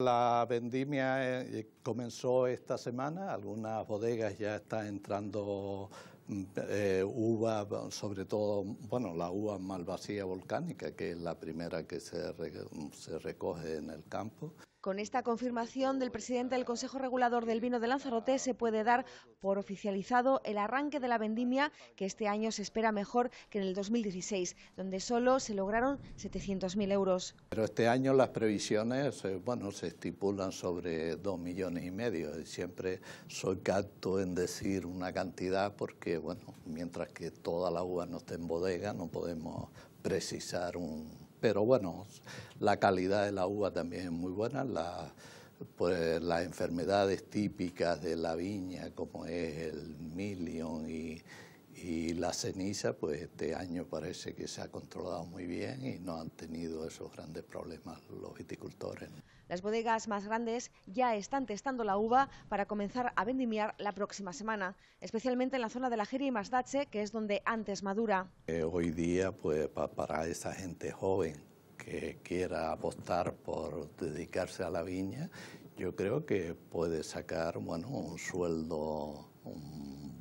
La vendimia eh, comenzó esta semana, algunas bodegas ya están entrando mm, eh, uva, sobre todo, bueno, la uva malvasía volcánica, que es la primera que se, se recoge en el campo. Con esta confirmación del presidente del Consejo Regulador del Vino de Lanzarote se puede dar por oficializado el arranque de la vendimia que este año se espera mejor que en el 2016, donde solo se lograron 700.000 euros. Pero este año las previsiones, eh, bueno, se estipulan sobre 2 millones y medio. Siempre soy capto en decir una cantidad porque, bueno, mientras que toda la uva no esté en bodega no podemos precisar un pero bueno, la calidad de la uva también es muy buena, pues, las enfermedades típicas de la viña como es el milion y y la ceniza, pues este año parece que se ha controlado muy bien y no han tenido esos grandes problemas los viticultores. Las bodegas más grandes ya están testando la uva para comenzar a vendimiar la próxima semana, especialmente en la zona de la Jeria y Masdache, que es donde antes madura. Eh, hoy día, pues para esa gente joven que quiera apostar por dedicarse a la viña, yo creo que puede sacar bueno, un sueldo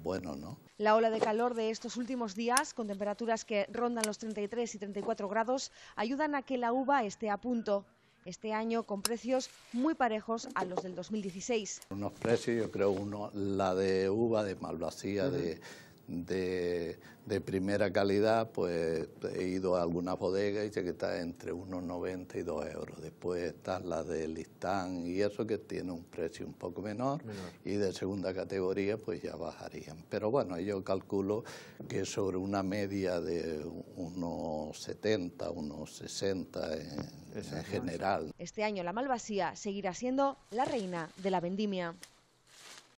bueno, ¿no? La ola de calor de estos últimos días, con temperaturas que rondan los 33 y 34 grados, ayudan a que la uva esté a punto. Este año con precios muy parejos a los del 2016. precios, yo creo, uno, la de uva de de de, primera calidad, pues he ido a algunas bodegas y sé que está entre unos 90 y 2 euros. Después están las de listán y eso que tiene un precio un poco menor, y de segunda categoría pues ya bajarían. Pero bueno, yo calculo que sobre una media de unos 70, unos 60 en general. Este año la Malvasía seguirá siendo la reina de la vendimia.